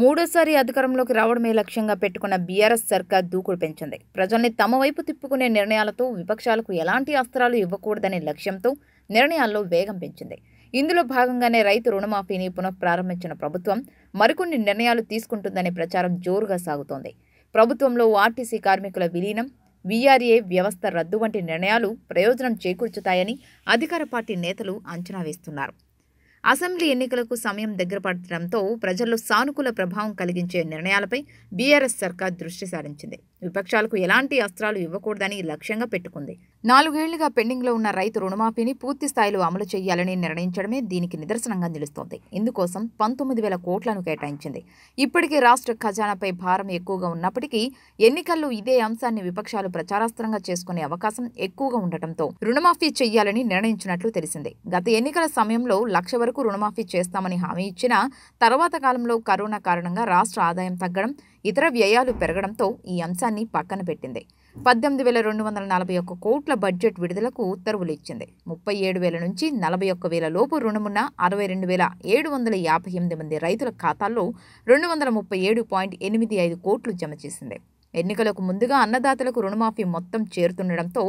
మూడోసారి అధికారంలోకి రావడమే లక్ష్యంగా పెట్టుకున్న బీఆర్ఎస్ సర్కార్ దూకుడు పెంచింది ప్రజల్ని తమ వైపు తిప్పుకునే నిర్ణయాలతో విపక్షాలకు ఎలాంటి అస్త్రాలు ఇవ్వకూడదనే లక్ష్యంతో నిర్ణయాల్లో వేగం పెంచింది ఇందులో భాగంగానే రైతు రుణమాఫీని పునఃప్రారంభించిన ప్రభుత్వం మరికొన్ని నిర్ణయాలు తీసుకుంటుందనే ప్రచారం జోరుగా సాగుతోంది ప్రభుత్వంలో ఆర్టీసీ కార్మికుల విలీనం వీఆర్ఏ వ్యవస్థ రద్దు వంటి నిర్ణయాలు ప్రయోజనం చేకూర్చుతాయని అధికార పార్టీ నేతలు అంచనా వేస్తున్నారు అసెంబ్లీ ఎన్నికలకు సమయం దగ్గర పడటంతో ప్రజల్లో సానుకూల ప్రభావం కలిగించే నిర్ణయాలపై బీఆర్ఎస్ సర్కార్ దృష్టి సారించింది విపక్షాలకు ఎలాంటి అస్త్రాలు ఇవ్వకూడదని లక్ష్యంగా పెట్టుకుంది నాలుగేళ్లుగా పెండింగ్లో ఉన్న రైతు రుణమాఫీని పూర్తి స్థాయిలో అమలు చేయాలని నిర్ణయించడమే దీనికి నిదర్శనంగా నిలుస్తోంది ఇందుకోసం పంతొమ్మిది వేల కోట్లను కేటాయించింది ఇప్పటికే రాష్ట్ర ఖజానాపై భారం ఎక్కువగా ఉన్నప్పటికీ ఎన్నికల్లో ఇదే అంశాన్ని విపక్షాలు ప్రచారాస్త్రంగా చేసుకునే అవకాశం ఎక్కువగా ఉండటంతో రుణమాఫీ చేయాలని నిర్ణయించినట్లు తెలిసింది గత ఎన్నికల సమయంలో లక్ష వరకు రుణమాఫీ చేస్తామని హామీ ఇచ్చినా తర్వాత కాలంలో కరోనా కారణంగా రాష్ట్ర ఆదాయం తగ్గడం ఇతర వ్యయాలు పెరగడంతో ఈ అంశాన్ని పక్కన పెట్టింది పద్దెనిమిది వేల రెండు వందల నలభై ఒక్క కోట్ల బడ్జెట్ విడుదలకు ఉత్తర్వులు ఇచ్చింది ముప్పై ఏడు వేల నుంచి నలభై ఒక్క వేల లోపు రుణమున్న అరవై రెండు వేల ఏడు వందల యాభై ఎనిమిది మంది రైతుల ఖాతాల్లో రెండు వందల ముప్పై ఏడు పాయింట్ ఎనిమిది ఐదు కోట్లు జమ చేసింది ఎన్నికలకు ముందుగా అన్నదాతలకు రుణమాఫీ మొత్తం చేరుతుండడంతో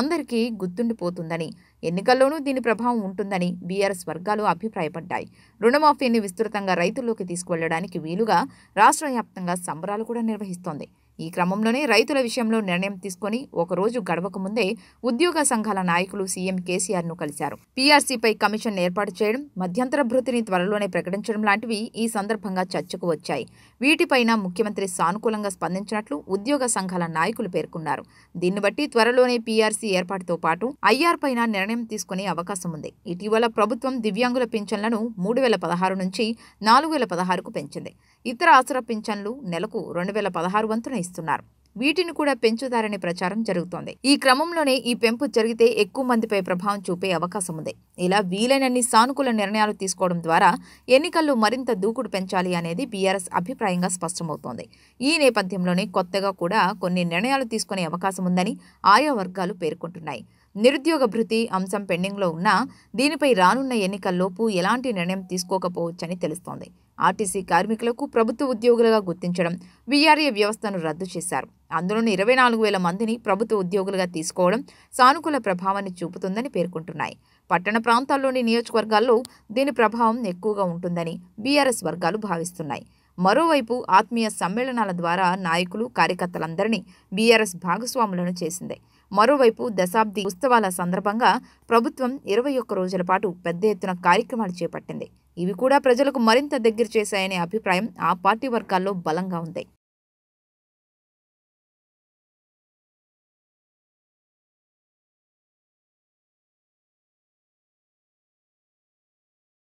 అందరికీ గుర్తుండిపోతుందని ఎన్నికల్లోనూ దీని ప్రభావం ఉంటుందని బీఆర్ఎస్ వర్గాలు అభిప్రాయపడ్డాయి రుణమాఫీని విస్తృతంగా రైతుల్లోకి తీసుకువెళ్లడానికి వీలుగా రాష్ట్ర వ్యాప్తంగా సంబరాలు కూడా నిర్వహిస్తోంది ఈ క్రమంలోనే రైతుల విషయంలో నిర్ణయం తీసుకుని ఒకరోజు గడవక ముందే ఉద్యోగ సంఘాల నాయకులు సీఎం కేసీఆర్ను కలిశారు పీఆర్సీపై కమిషన్ ఏర్పాటు చేయడం మధ్యంతర భృతిని త్వరలోనే ప్రకటించడం లాంటివి ఈ సందర్భంగా చర్చకు వచ్చాయి వీటిపైన ముఖ్యమంత్రి సానుకూలంగా స్పందించినట్లు ఉద్యోగ సంఘాల నాయకులు పేర్కొన్నారు దీన్ని బట్టి త్వరలోనే పీఆర్సీ ఏర్పాటుతో పాటు ఐఆర్ పైన నిర్ణయం తీసుకునే అవకాశం ఉంది ఇటీవల ప్రభుత్వం దివ్యాంగుల పింఛన్లను మూడు వేల పదహారు నుంచి నాలుగు వేల పదహారుకు పెంచింది ఇతర ఆసుర పింఛన్లు నెలకు రెండు వేల పదహారు వంతున ఇస్తున్నారు వీటిని కూడా పెంచుతారనే ప్రచారం జరుగుతోంది ఈ క్రమంలోనే ఈ పెంపు జరిగితే ఎక్కువ మందిపై ప్రభావం చూపే అవకాశం ఉంది ఇలా వీలైనన్ని సానుకూల నిర్ణయాలు తీసుకోవడం ద్వారా ఎన్నికల్లో మరింత దూకుడు పెంచాలి అనేది బీఆర్ఎస్ అభిప్రాయంగా స్పష్టమవుతోంది ఈ నేపథ్యంలోనే కొత్తగా కూడా కొన్ని నిర్ణయాలు తీసుకునే అవకాశం ఉందని ఆయా వర్గాలు పేర్కొంటున్నాయి నిరుద్యోగ భృతి అంశం పెండింగ్లో ఉన్నా దీనిపై రానున్న ఎన్నికల్లోపు ఎలాంటి నిర్ణయం తీసుకోకపోవచ్చని తెలుస్తోంది ఆర్టీసీ కార్మికులకు ప్రభుత్వ ఉద్యోగులుగా గుర్తించడం వీఆర్ఏ వ్యవస్థను రద్దు చేశారు అందులోని ఇరవై నాలుగు వేల మందిని ప్రభుత్వ ఉద్యోగులుగా తీసుకోవడం సానుకూల ప్రభావాన్ని చూపుతుందని పేర్కొంటున్నాయి పట్టణ ప్రాంతాల్లోని నియోజకవర్గాల్లో దీని ప్రభావం ఎక్కువగా ఉంటుందని బీఆర్ఎస్ వర్గాలు భావిస్తున్నాయి మరోవైపు ఆత్మీయ సమ్మేళనాల ద్వారా నాయకులు కార్యకర్తలందరినీ బీఆర్ఎస్ భాగస్వాములను చేసింది మరోవైపు దశాబ్ది ఉత్సవాల సందర్భంగా ప్రభుత్వం ఇరవై ఒక్క రోజుల పాటు పెద్ద ఎత్తున కార్యక్రమాలు చేపట్టింది ఇవి కూడా ప్రజలకు మరింత దగ్గర చేశాయనే అభిప్రాయం ఆ పార్టీ వర్గాల్లో బలంగా ఉంది